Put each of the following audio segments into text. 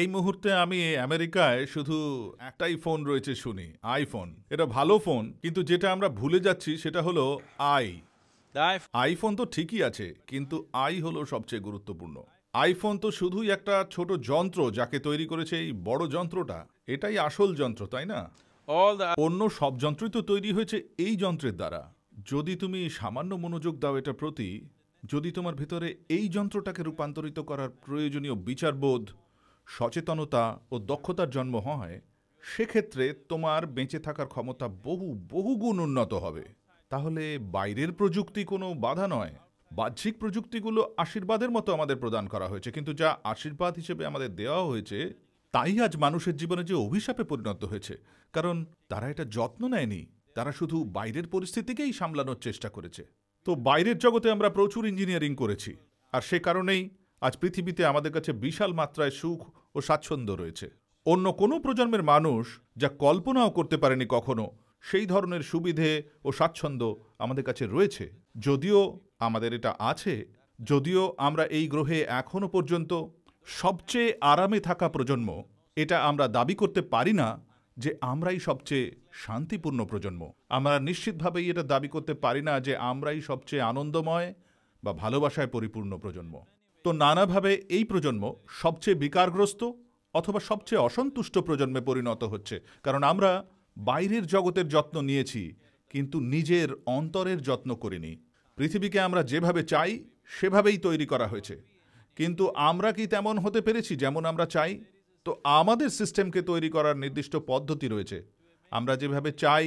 এই মুহূর্তে আমি আমেরিকায় শুধু একটাই ফোন রয়েছে শুনি আইফোন এটা ভালো ফোন কিন্তু যেটা আমরা ভুলে যাচ্ছি সেটা হলো আই আইফোন তো ঠিকই আছে কিন্তু আই হলো সবচেয়ে গুরুত্বপূর্ণ আইফোন তো শুধুই একটা ছোট যন্ত্র যাকে তৈরি করেছে এই বড় যন্ত্রটা এটাই আসল যন্ত্র তাই না অন্য সব যন্ত্রই তো তৈরি হয়েছে এই যন্ত্রের দ্বারা যদি তুমি সামান্য মনোযোগ দাও এটা প্রতি যদি তোমার ভিতরে এই যন্ত্রটাকে রূপান্তরিত করার প্রয়োজনীয় বিচারবোধ সচেতনতা ও দক্ষতার জন্ম হয় সেক্ষেত্রে তোমার বেঁচে থাকার ক্ষমতা বহু বহুগুণ উন্নত হবে তাহলে বাইরের প্রযুক্তি কোনো বাধা নয় বাহ্যিক প্রযুক্তিগুলো আশীর্বাদের মতো আমাদের প্রদান করা হয়েছে কিন্তু যা আশীর্বাদ হিসেবে আমাদের দেওয়া হয়েছে তাই আজ মানুষের জীবনে যে অভিশাপে পরিণত হয়েছে কারণ তারা এটা যত্ন নেয়নি তারা শুধু বাইরের পরিস্থিতিকেই সামলানোর চেষ্টা করেছে তো বাইরের জগতে আমরা প্রচুর ইঞ্জিনিয়ারিং করেছি আর সে কারণেই আজ পৃথিবীতে আমাদের কাছে বিশাল মাত্রায় সুখ ও স্বাচ্ছন্দ্য রয়েছে অন্য কোনো প্রজন্মের মানুষ যা কল্পনাও করতে পারেনি কখনো সেই ধরনের সুবিধে ও স্বাচ্ছন্দ্য আমাদের কাছে রয়েছে যদিও আমাদের এটা আছে যদিও আমরা এই গ্রহে এখনও পর্যন্ত সবচেয়ে আরামে থাকা প্রজন্ম এটা আমরা দাবি করতে পারি না যে আমরাই সবচেয়ে শান্তিপূর্ণ প্রজন্ম আমরা নিশ্চিতভাবেই এটা দাবি করতে পারি না যে আমরাই সবচেয়ে আনন্দময় বা ভালোবাসায় পরিপূর্ণ প্রজন্ম তো নানাভাবে এই প্রজন্ম সবচেয়ে বিকারগ্রস্ত অথবা সবচেয়ে অসন্তুষ্ট প্রজন্মে পরিণত হচ্ছে কারণ আমরা বাইরের জগতের যত্ন নিয়েছি কিন্তু নিজের অন্তরের যত্ন করিনি পৃথিবীকে আমরা যেভাবে চাই সেভাবেই তৈরি করা হয়েছে কিন্তু আমরা কি তেমন হতে পেরেছি যেমন আমরা চাই তো আমাদের সিস্টেমকে তৈরি করার নির্দিষ্ট পদ্ধতি রয়েছে আমরা যেভাবে চাই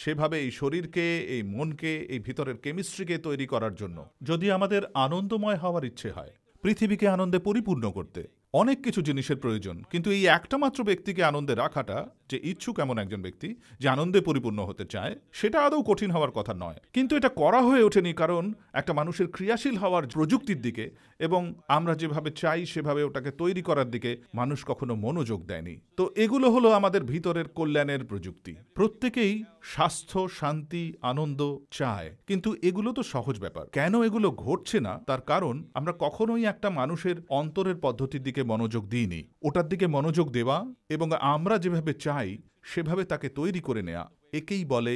সেভাবে এই শরীরকে এই মনকে এই ভিতরের কেমিস্ট্রিকে তৈরি করার জন্য যদি আমাদের আনন্দময় হওয়ার ইচ্ছে হয় পৃথিবীকে আনন্দে পরিপূর্ণ করতে অনেক কিছু জিনিসের প্রয়োজন কিন্তু এই একটা মাত্র ব্যক্তিকে আনন্দে রাখাটা যে ইচ্ছুক এমন একজন ব্যক্তি যে আনন্দে পরিপূর্ণ হতে চায় সেটা আদৌ কঠিন হওয়ার কথা নয় কিন্তু এটা করা হয়ে ওঠেনি কারণ একটা মানুষের ক্রিয়াশীল হওয়ার প্রযুক্তির দিকে এবং আমরা যেভাবে চাই সেভাবে ওটাকে তৈরি করার দিকে মানুষ কখনো মনোযোগ দেয়নি তো এগুলো হলো আমাদের ভিতরের কল্যাণের প্রযুক্তি প্রত্যেকেই স্বাস্থ্য শান্তি আনন্দ চায় কিন্তু এগুলো তো সহজ ব্যাপার কেন এগুলো ঘটছে না তার কারণ আমরা কখনোই একটা মানুষের অন্তরের পদ্ধতির দিকে দিকে মনোযোগ দিইনি ওটার দিকে মনোযোগ দেওয়া এবং আমরা যেভাবে চাই সেভাবে তাকে তৈরি করে নেয়া একেই বলে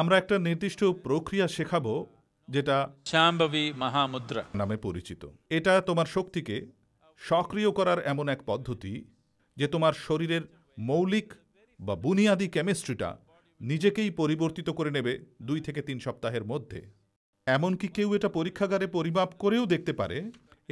আমরা একটা নির্দিষ্ট প্রক্রিয়া শেখাবো যেটা মহামুদ্রা নামে পরিচিত এটা তোমার শক্তিকে সক্রিয় করার এমন এক পদ্ধতি যে তোমার শরীরের মৌলিক বা বুনিয়াদি কেমিস্ট্রিটা নিজেকেই পরিবর্তিত করে নেবে দুই থেকে তিন সপ্তাহের মধ্যে এমনকি কেউ এটা পরীক্ষাগারে পরিমাপ করেও দেখতে পারে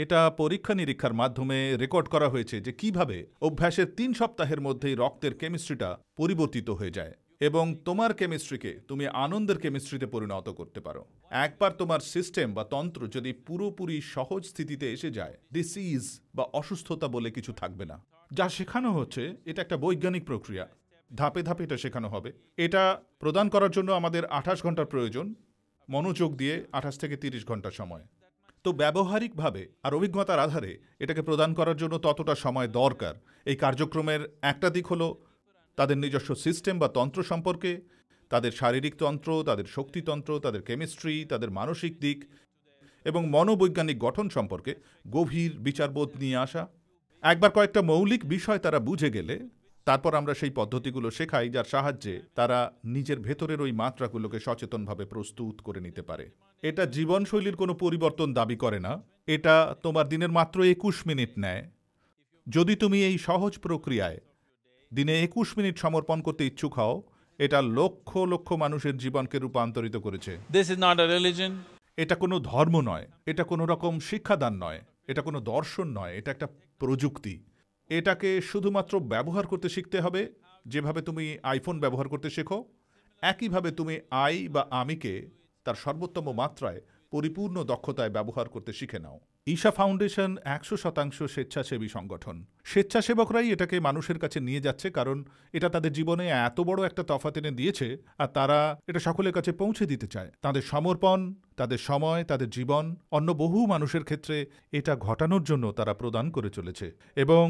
এটা পরীক্ষা নিরীক্ষার মাধ্যমে রেকর্ড করা হয়েছে যে কিভাবে অভ্যাসের তিন সপ্তাহের মধ্যেই রক্তের কেমিস্ট্রিটা পরিবর্তিত হয়ে যায় এবং তোমার কেমিস্ট্রিকে তুমি আনন্দের কেমিস্ট্রিতে পরিণত করতে পারো একবার তোমার সিস্টেম বা তন্ত্র যদি পুরোপুরি সহজ স্থিতিতে এসে যায় ডিসিজ বা অসুস্থতা বলে কিছু থাকবে না যা শেখানো হচ্ছে এটা একটা বৈজ্ঞানিক প্রক্রিয়া ধাপে ধাপে এটা শেখানো হবে এটা প্রদান করার জন্য আমাদের আঠাশ ঘন্টার প্রয়োজন মনোযোগ দিয়ে আঠাশ থেকে তিরিশ ঘন্টা সময় তো ব্যবহারিকভাবে আর অভিজ্ঞতার আধারে এটাকে প্রদান করার জন্য ততটা সময় দরকার এই কার্যক্রমের একটা দিক হলো তাদের নিজস্ব সিস্টেম বা তন্ত্র সম্পর্কে তাদের শারীরিক তন্ত্র তাদের শক্তিতন্ত্র তাদের কেমিস্ট্রি তাদের মানসিক দিক এবং মনোবৈজ্ঞানিক গঠন সম্পর্কে গভীর বিচারবোধ নিয়ে আসা একবার কয়েকটা মৌলিক বিষয় তারা বুঝে গেলে তারপর আমরা সেই পদ্ধতিগুলো শেখাই যার সাহায্যে তারা নিজের ভেতরের ওই মাত্রাগুলোকে সচেতনভাবে প্রস্তুত করে নিতে পারে এটা জীবনশৈলীর কোনো পরিবর্তন দাবি করে না এটা তোমার দিনের মাত্র একুশ মিনিট নেয় যদি তুমি এই সহজ প্রক্রিয়ায় দিনে একুশ মিনিট সমর্পণ করতে ইচ্ছুক হও এটা লক্ষ লক্ষ মানুষের জীবনকে রূপান্তরিত করেছে এটা কোনো ধর্ম নয় এটা কোনো রকম শিক্ষাদান নয় এটা কোনো দর্শন নয় এটা একটা প্রযুক্তি এটাকে শুধুমাত্র ব্যবহার করতে শিখতে হবে যেভাবে তুমি আইফোন ব্যবহার করতে শেখো একইভাবে তুমি আই বা আমিকে তার সর্বোত্তম মাত্রায় পরিপূর্ণ দক্ষতায় ব্যবহার করতে শিখে নাও ঈশা ফাউন্ডেশন একশো শতাংশ স্বেচ্ছাসেবী সংগঠন স্বেচ্ছাসেবকরাই এটাকে মানুষের কাছে নিয়ে যাচ্ছে কারণ এটা তাদের জীবনে এত বড় একটা তফাত এনে দিয়েছে আর তারা এটা সকলের কাছে পৌঁছে দিতে চায় তাদের সমর্পণ তাদের সময় তাদের জীবন অন্য বহু মানুষের ক্ষেত্রে এটা ঘটানোর জন্য তারা প্রদান করে চলেছে এবং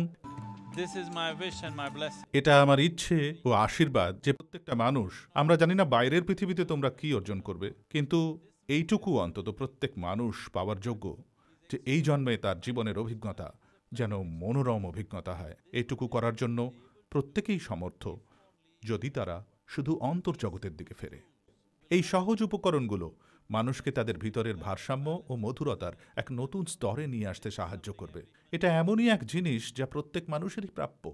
এটা আমার ইচ্ছে ও আশীর্বাদ যে প্রত্যেকটা মানুষ আমরা জানি না বাইরের পৃথিবীতে তোমরা কি অর্জন করবে কিন্তু এইটুকু অন্তত প্রত্যেক মানুষ পাওয়ার যোগ্য যে এই জন্মে তার জীবনের অভিজ্ঞতা যেন মনোরম অভিজ্ঞতা হয় এটুকু করার জন্য প্রত্যেকেই সমর্থ যদি তারা শুধু অন্তর্জগতের দিকে ফেরে এই সহজ উপকরণগুলো মানুষকে তাদের ভিতরের ভারসাম্য ও মধুরতার এক নতুন স্তরে নিয়ে আসতে সাহায্য করবে এটা এমনই এক জিনিস যা প্রত্যেক মানুষেরই প্রাপ্য